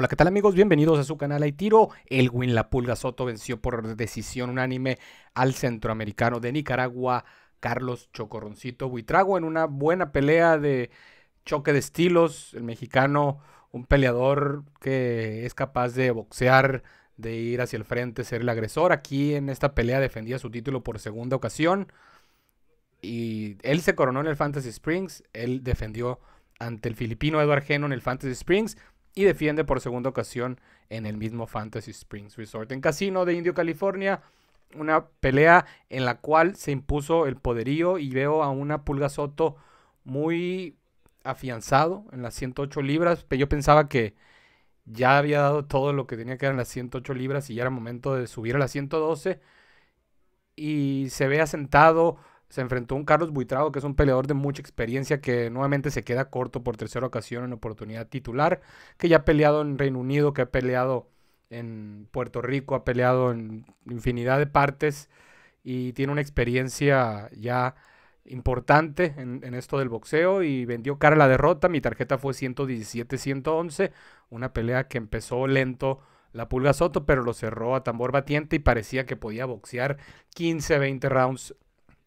Hola, ¿qué tal amigos? Bienvenidos a su canal Hay Tiro. Elwin La Pulga Soto venció por decisión unánime al centroamericano de Nicaragua, Carlos Chocorroncito Buitrago, en una buena pelea de choque de estilos. El mexicano, un peleador que es capaz de boxear, de ir hacia el frente, ser el agresor. Aquí en esta pelea defendía su título por segunda ocasión. Y él se coronó en el Fantasy Springs. Él defendió ante el filipino Eduardo Geno en el Fantasy Springs y defiende por segunda ocasión en el mismo Fantasy Springs Resort. En Casino de Indio, California, una pelea en la cual se impuso el poderío y veo a una Pulga Soto muy afianzado en las 108 libras. Yo pensaba que ya había dado todo lo que tenía que dar en las 108 libras y ya era momento de subir a las 112. Y se ve asentado se enfrentó a un Carlos Buitrago, que es un peleador de mucha experiencia, que nuevamente se queda corto por tercera ocasión en oportunidad titular, que ya ha peleado en Reino Unido, que ha peleado en Puerto Rico, ha peleado en infinidad de partes y tiene una experiencia ya importante en, esto del boxeo y vendió cara la derrota. Mi tarjeta fue 117-111, una pelea que empezó lento la Pulga Soto, pero lo cerró a tambor batiente y parecía que podía boxear 15, 20 rounds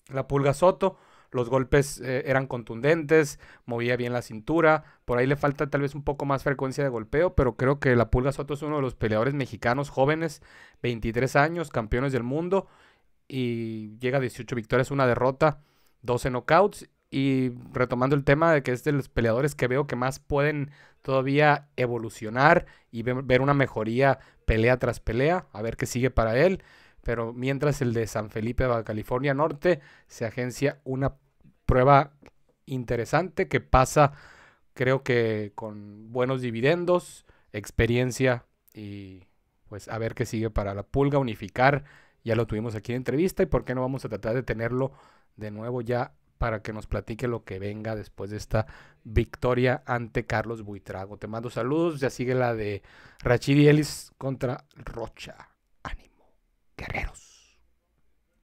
la Pulga Soto, los golpes eh, eran contundentes, movía bien la cintura, por ahí le falta tal vez un poco más frecuencia de golpeo, pero creo que La Pulga Soto es uno de los peleadores mexicanos jóvenes, 23 años, campeones del mundo, y llega a 18 victorias, una derrota, 12 knockouts. Y retomando el tema de que es de los peleadores que veo que más pueden todavía evolucionar y ver una mejoría pelea tras pelea, a ver qué sigue para él pero mientras el de San Felipe, Baja California Norte, se agencia una prueba interesante que pasa, creo que con buenos dividendos, experiencia y pues a ver qué sigue para la pulga unificar. Ya lo tuvimos aquí en entrevista y por qué no vamos a tratar de tenerlo de nuevo ya para que nos platique lo que venga después de esta victoria ante Carlos Buitrago. Te mando saludos, ya sigue la de Rachid contra Rocha. guerreros.